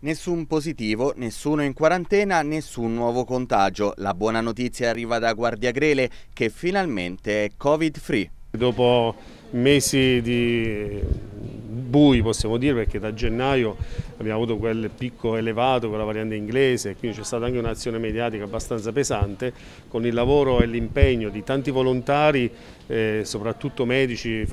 Nessun positivo, nessuno in quarantena, nessun nuovo contagio. La buona notizia arriva da Guardiagrele che finalmente è covid-free. Dopo mesi di bui possiamo dire perché da gennaio abbiamo avuto quel picco elevato con la variante inglese, quindi c'è stata anche un'azione mediatica abbastanza pesante, con il lavoro e l'impegno di tanti volontari, eh, soprattutto medici, eh,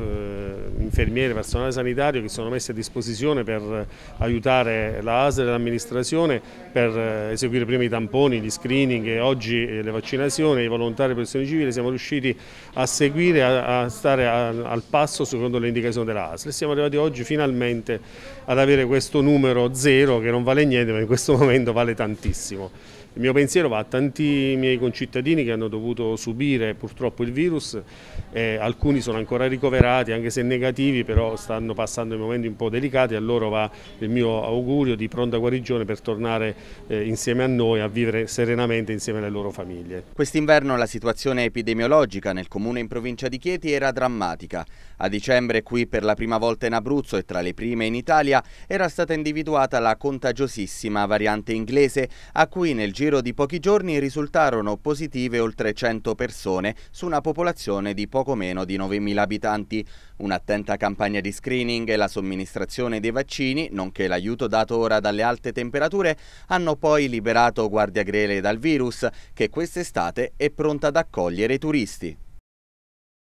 infermieri, personale sanitario che sono messi a disposizione per aiutare la ASL e l'amministrazione per eh, eseguire prima i tamponi, gli screening e oggi eh, le vaccinazioni, i volontari e persone civili siamo riusciti a seguire, a, a stare a, al passo secondo le indicazioni della ASL e siamo arrivati oggi finalmente ad avere questo numero numero zero che non vale niente ma in questo momento vale tantissimo. Il mio pensiero va a tanti miei concittadini che hanno dovuto subire purtroppo il virus, eh, alcuni sono ancora ricoverati anche se negativi però stanno passando i momenti un po' delicati, a loro va il mio augurio di pronta guarigione per tornare eh, insieme a noi a vivere serenamente insieme alle loro famiglie. Quest'inverno la situazione epidemiologica nel comune in provincia di Chieti era drammatica. A dicembre qui per la prima volta in Abruzzo e tra le prime in Italia era stata individuata individuata la contagiosissima variante inglese, a cui nel giro di pochi giorni risultarono positive oltre 100 persone su una popolazione di poco meno di 9.000 abitanti. Un'attenta campagna di screening e la somministrazione dei vaccini, nonché l'aiuto dato ora dalle alte temperature, hanno poi liberato Guardia Grele dal virus, che quest'estate è pronta ad accogliere i turisti.